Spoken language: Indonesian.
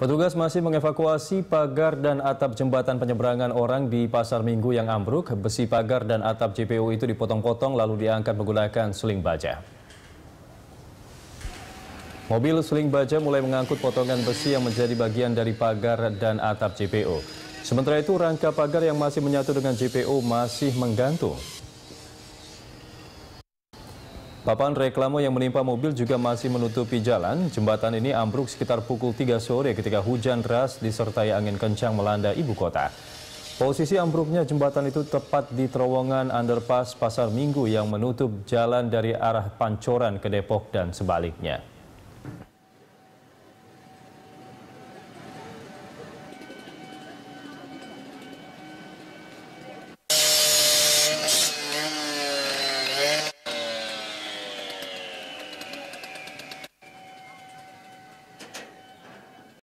Petugas masih mengevakuasi pagar dan atap jembatan penyeberangan orang di Pasar Minggu yang ambruk. Besi pagar dan atap JPO itu dipotong-potong lalu diangkat menggunakan seling baja. Mobil seling baja mulai mengangkut potongan besi yang menjadi bagian dari pagar dan atap JPO. Sementara itu, rangka pagar yang masih menyatu dengan JPO masih menggantung. Papan reklame yang menimpa mobil juga masih menutupi jalan. Jembatan ini ambruk sekitar pukul 3 sore ketika hujan deras disertai angin kencang melanda ibu kota. Posisi ambruknya jembatan itu tepat di terowongan underpass Pasar Minggu yang menutup jalan dari arah Pancoran ke Depok dan sebaliknya.